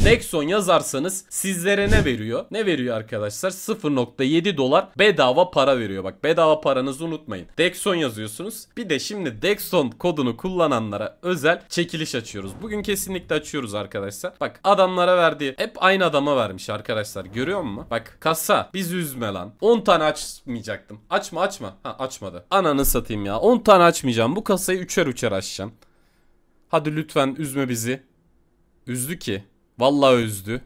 buraya yazarsanız sizlere ne veriyor? Ne veriyor arkadaşlar? 0.7 dolar bedava para veriyor. Bak bedava paranızı unutmayın. Dexon yazıyorsunuz. Bir de şimdi Dexon kodunu kullananlara özel çekiliş açıyoruz. Bugün kesinlikle açıyoruz arkadaşlar. Bak adamlara verdiği hep aynı adama vermiş arkadaşlar. Görüyor musun? Bak kasa bizi üzme lan. 10 tane açmayacaktım. Açma açma. Ha açmadı. Ananı satayım ya. 10 tane açmayacağım. Bu kasayı üçer üçer açacağım. Hadi lütfen üzme bizi. Üzdü ki. Vallahi üzdü.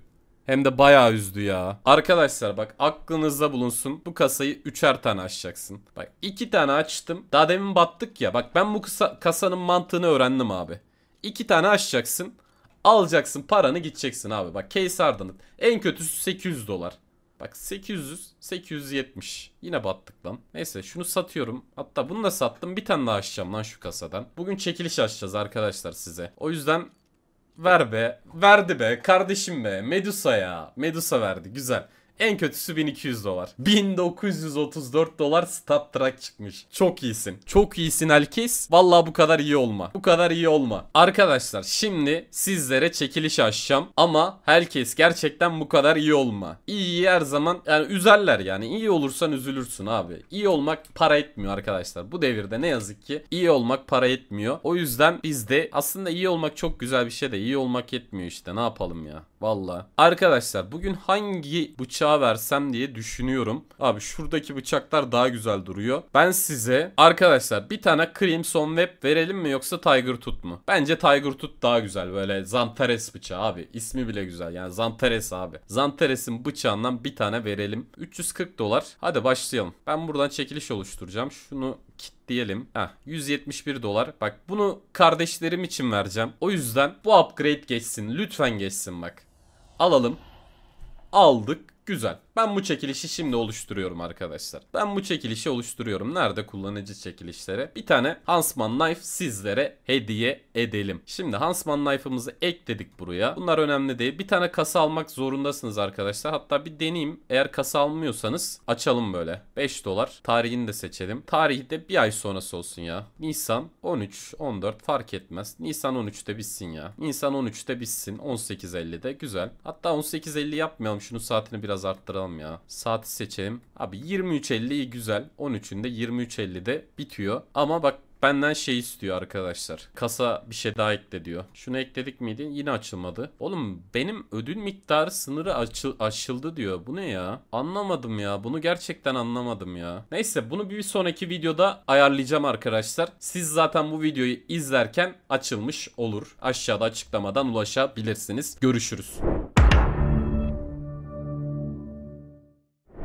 Hem de bayağı üzdü ya. Arkadaşlar bak aklınızda bulunsun. Bu kasayı üçer tane açacaksın. Bak iki tane açtım. Daha demin battık ya. Bak ben bu kasa, kasanın mantığını öğrendim abi. İki tane açacaksın. Alacaksın paranı gideceksin abi. Bak case hardened. En kötüsü 800 dolar. Bak 800, 870. Yine battık lan. Neyse şunu satıyorum. Hatta bunu da sattım. Bir tane daha açacağım lan şu kasadan. Bugün çekiliş açacağız arkadaşlar size. O yüzden Ver be. Verdi be. Kardeşim be. Medusa ya. Medusa verdi. Güzel. En kötüsü 1200 dolar. 1934 dolar stat track çıkmış. Çok iyisin. Çok iyisin Alkis. Vallahi bu kadar iyi olma. Bu kadar iyi olma. Arkadaşlar şimdi sizlere çekiliş açacağım. Ama herkes gerçekten bu kadar iyi olma. İyi her zaman yani üzerler yani. İyi olursan üzülürsün abi. İyi olmak para etmiyor arkadaşlar. Bu devirde ne yazık ki iyi olmak para etmiyor. O yüzden bizde aslında iyi olmak çok güzel bir şey de iyi olmak yetmiyor işte. Ne yapalım ya. Valla. Arkadaşlar bugün hangi bıçağı bıçağı versem diye düşünüyorum. Abi şuradaki bıçaklar daha güzel duruyor. Ben size arkadaşlar bir tane Crimson Web verelim mi yoksa Tiger Tooth mu? Bence Tiger Tooth daha güzel böyle Zantares bıçağı abi. ismi bile güzel yani Zantares abi. Zantares'in bıçağından bir tane verelim. 340 dolar. Hadi başlayalım. Ben buradan çekiliş oluşturacağım. Şunu kitleyelim. Heh, 171 dolar. Bak bunu kardeşlerim için vereceğim. O yüzden bu upgrade geçsin. Lütfen geçsin bak. Alalım. Aldık. Güzel. Ben bu çekilişi şimdi oluşturuyorum arkadaşlar. Ben bu çekilişi oluşturuyorum. Nerede kullanıcı çekilişleri? Bir tane Hansman Knife sizlere hediye edelim. Şimdi Hansman Knife'ımızı ekledik buraya. Bunlar önemli değil. Bir tane kasa almak zorundasınız arkadaşlar. Hatta bir deneyeyim. Eğer kasa almıyorsanız açalım böyle. 5 dolar. Tarihini de seçelim. Tarihi de bir ay sonrası olsun ya. Nisan 13, 14 fark etmez. Nisan 13'te bitsin ya. Nisan 13'te bitsin. 18.50'de güzel. Hatta 18.50 yapmayalım. Şunun saatini biraz arttıralım bakalım ya. Saati seçelim. Abi 23.50 iyi güzel. 13'ünde 23.50'de bitiyor. Ama bak Benden şey istiyor arkadaşlar. Kasa bir şey daha ekle diyor. Şunu ekledik miydi? Yine açılmadı. Oğlum benim ödül miktarı sınırı açı aşıldı diyor. Bu ne ya? Anlamadım ya. Bunu gerçekten anlamadım ya. Neyse bunu bir sonraki videoda ayarlayacağım arkadaşlar. Siz zaten bu videoyu izlerken açılmış olur. Aşağıda açıklamadan ulaşabilirsiniz. Görüşürüz.